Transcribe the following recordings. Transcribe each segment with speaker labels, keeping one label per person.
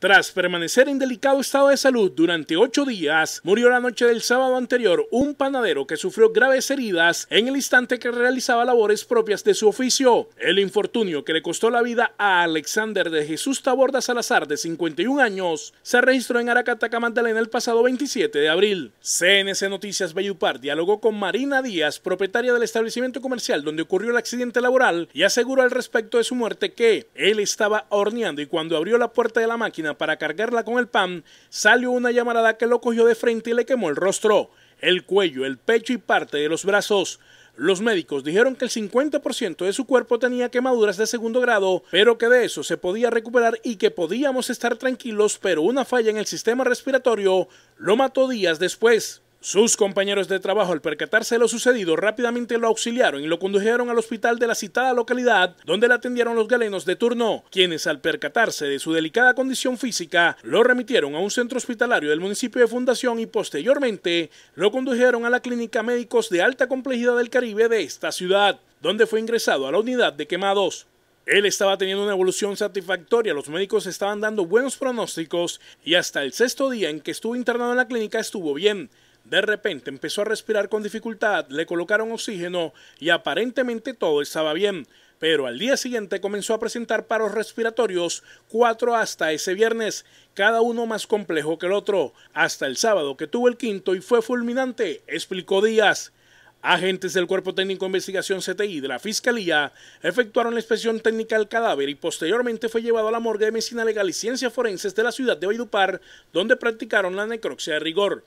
Speaker 1: Tras permanecer en delicado estado de salud durante ocho días, murió la noche del sábado anterior un panadero que sufrió graves heridas en el instante que realizaba labores propias de su oficio. El infortunio que le costó la vida a Alexander de Jesús Taborda Salazar, de 51 años, se registró en Aracataca, Magdalena, el pasado 27 de abril. CNC Noticias Bayupar dialogó con Marina Díaz, propietaria del establecimiento comercial donde ocurrió el accidente laboral, y aseguró al respecto de su muerte que él estaba horneando y cuando abrió la puerta de la máquina para cargarla con el pan, salió una llamarada que lo cogió de frente y le quemó el rostro, el cuello, el pecho y parte de los brazos. Los médicos dijeron que el 50% de su cuerpo tenía quemaduras de segundo grado, pero que de eso se podía recuperar y que podíamos estar tranquilos, pero una falla en el sistema respiratorio lo mató días después. Sus compañeros de trabajo, al percatarse de lo sucedido, rápidamente lo auxiliaron y lo condujeron al hospital de la citada localidad, donde le atendieron los galenos de turno, quienes, al percatarse de su delicada condición física, lo remitieron a un centro hospitalario del municipio de Fundación y posteriormente lo condujeron a la clínica Médicos de Alta Complejidad del Caribe de esta ciudad, donde fue ingresado a la unidad de quemados. Él estaba teniendo una evolución satisfactoria, los médicos estaban dando buenos pronósticos y hasta el sexto día en que estuvo internado en la clínica estuvo bien. De repente empezó a respirar con dificultad, le colocaron oxígeno y aparentemente todo estaba bien, pero al día siguiente comenzó a presentar paros respiratorios, cuatro hasta ese viernes, cada uno más complejo que el otro, hasta el sábado que tuvo el quinto y fue fulminante, explicó Díaz. Agentes del Cuerpo Técnico de Investigación CTI de la Fiscalía efectuaron la inspección técnica del cadáver y posteriormente fue llevado a la morgue de Medicina Legal y Ciencias Forenses de la ciudad de oidupar, donde practicaron la necropsia de rigor.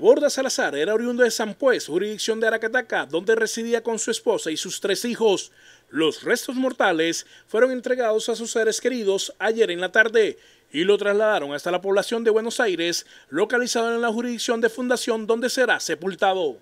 Speaker 1: Borda Salazar era oriundo de San Puez, jurisdicción de Aracataca, donde residía con su esposa y sus tres hijos. Los restos mortales fueron entregados a sus seres queridos ayer en la tarde y lo trasladaron hasta la población de Buenos Aires, localizado en la jurisdicción de fundación donde será sepultado.